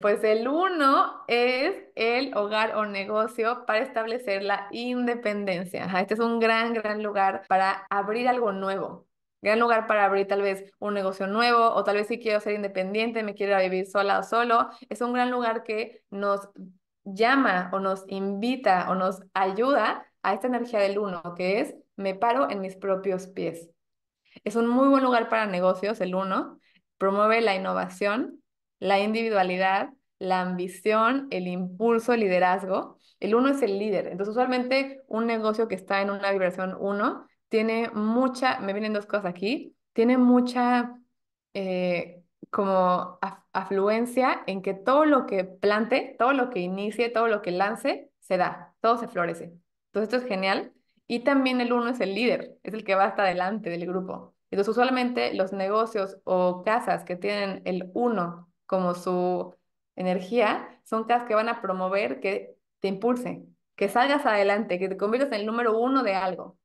Pues el uno es el hogar o negocio para establecer la independencia. este es un gran, gran lugar para abrir algo nuevo. Gran lugar para abrir tal vez un negocio nuevo o tal vez si quiero ser independiente, me quiero vivir sola o solo. Es un gran lugar que nos llama o nos invita o nos ayuda a esta energía del uno, que es me paro en mis propios pies. Es un muy buen lugar para negocios, el uno. Promueve la innovación, la individualidad, la ambición, el impulso, el liderazgo. El uno es el líder. Entonces, usualmente un negocio que está en una vibración uno tiene mucha, me vienen dos cosas aquí, tiene mucha eh, como afluencia en que todo lo que plante, todo lo que inicie, todo lo que lance, se da, todo se florece. Entonces, esto es genial. Y también el uno es el líder, es el que va hasta adelante del grupo. Entonces, usualmente los negocios o casas que tienen el uno como su energía, son cosas que van a promover que te impulse, que salgas adelante, que te conviertas en el número uno de algo.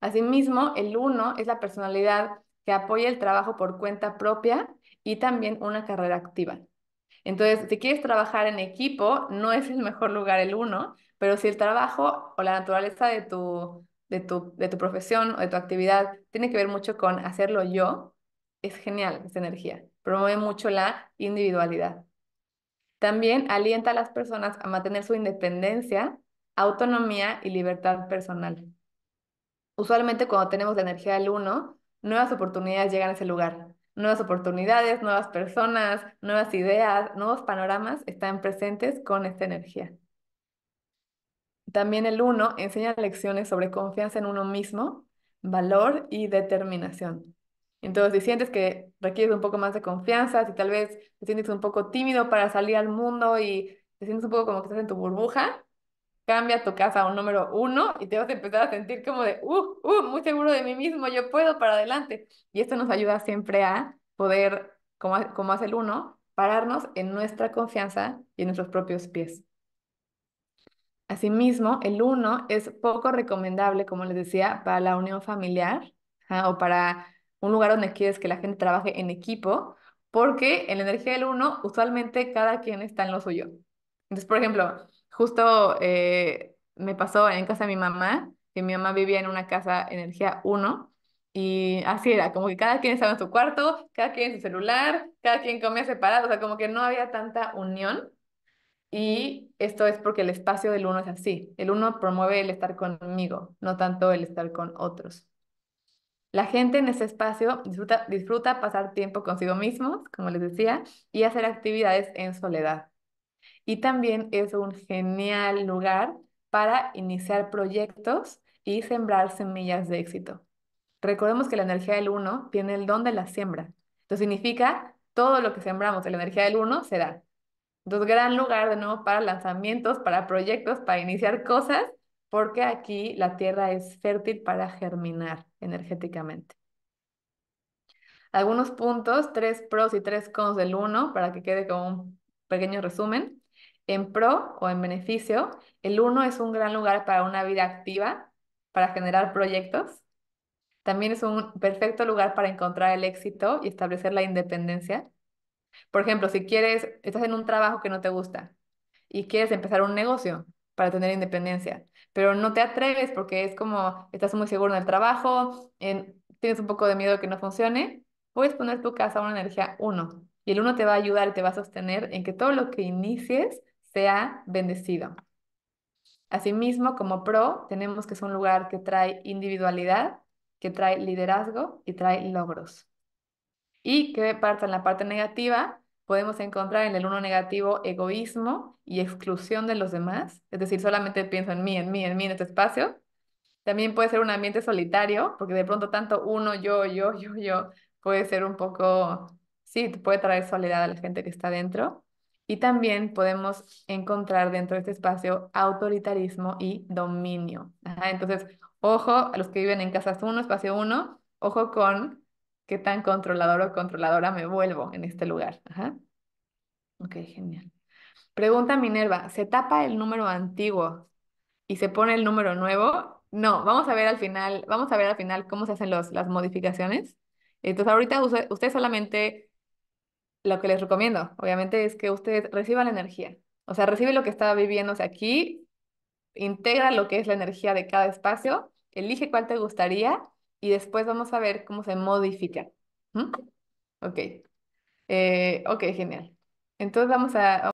Asimismo, el uno es la personalidad que apoya el trabajo por cuenta propia y también una carrera activa. Entonces, si quieres trabajar en equipo, no es el mejor lugar el uno, pero si el trabajo o la naturaleza de tu, de tu, de tu profesión o de tu actividad tiene que ver mucho con hacerlo yo, es genial esa energía promueve mucho la individualidad. También alienta a las personas a mantener su independencia, autonomía y libertad personal. Usualmente cuando tenemos la energía del uno, nuevas oportunidades llegan a ese lugar. Nuevas oportunidades, nuevas personas, nuevas ideas, nuevos panoramas están presentes con esta energía. También el uno enseña lecciones sobre confianza en uno mismo, valor y determinación. Entonces, si sientes que requieres un poco más de confianza, si tal vez te sientes un poco tímido para salir al mundo y te sientes un poco como que estás en tu burbuja, cambia tu casa a un número uno y te vas a empezar a sentir como de, uh, uh, muy seguro de mí mismo, yo puedo para adelante. Y esto nos ayuda siempre a poder, como, como hace el uno, pararnos en nuestra confianza y en nuestros propios pies. Asimismo, el uno es poco recomendable, como les decía, para la unión familiar o para un lugar donde quieres que la gente trabaje en equipo, porque en la energía del uno, usualmente cada quien está en lo suyo. Entonces, por ejemplo, justo eh, me pasó en casa de mi mamá, que mi mamá vivía en una casa energía uno, y así era, como que cada quien estaba en su cuarto, cada quien en su celular, cada quien comía separado, o sea, como que no había tanta unión. Y esto es porque el espacio del uno es así. El uno promueve el estar conmigo, no tanto el estar con otros. La gente en ese espacio disfruta, pasar tiempo consigo mismos, como les decía, y hacer actividades en soledad. Y también es un genial lugar para iniciar proyectos y sembrar semillas de éxito. Recordemos que la energía del uno tiene el don de la siembra. Entonces significa todo lo que sembramos la energía del 1 será. Entonces, gran lugar de nuevo para lanzamientos, para proyectos, para iniciar cosas porque aquí la tierra es fértil para germinar energéticamente. Algunos puntos, tres pros y tres cons del uno, para que quede como un pequeño resumen. En pro o en beneficio, el uno es un gran lugar para una vida activa, para generar proyectos. También es un perfecto lugar para encontrar el éxito y establecer la independencia. Por ejemplo, si quieres, estás en un trabajo que no te gusta y quieres empezar un negocio, para tener independencia, pero no te atreves porque es como estás muy seguro en el trabajo, en, tienes un poco de miedo que no funcione, puedes poner tu casa una energía 1 y el 1 te va a ayudar y te va a sostener en que todo lo que inicies sea bendecido. Asimismo, como pro, tenemos que es un lugar que trae individualidad, que trae liderazgo y trae logros. Y que parta en la parte negativa, podemos encontrar en el uno negativo egoísmo y exclusión de los demás, es decir, solamente pienso en mí, en mí, en mí, en este espacio. También puede ser un ambiente solitario, porque de pronto tanto uno, yo, yo, yo, yo, puede ser un poco, sí, puede traer soledad a la gente que está dentro. Y también podemos encontrar dentro de este espacio autoritarismo y dominio. entonces, ojo a los que viven en casas 1, espacio 1, ojo con qué tan controlador o controladora me vuelvo en este lugar. Ajá. Ok, genial. Pregunta Minerva, ¿se tapa el número antiguo y se pone el número nuevo? No, vamos a ver al final, vamos a ver al final cómo se hacen los, las modificaciones. Entonces ahorita usted, solamente lo que les recomiendo, obviamente, es que ustedes reciba la energía. O sea, recibe lo que está viviéndose aquí, integra lo que es la energía de cada espacio, elige cuál te gustaría y después vamos a ver cómo se modifica. Ok. Eh, ok, genial. Entonces vamos a...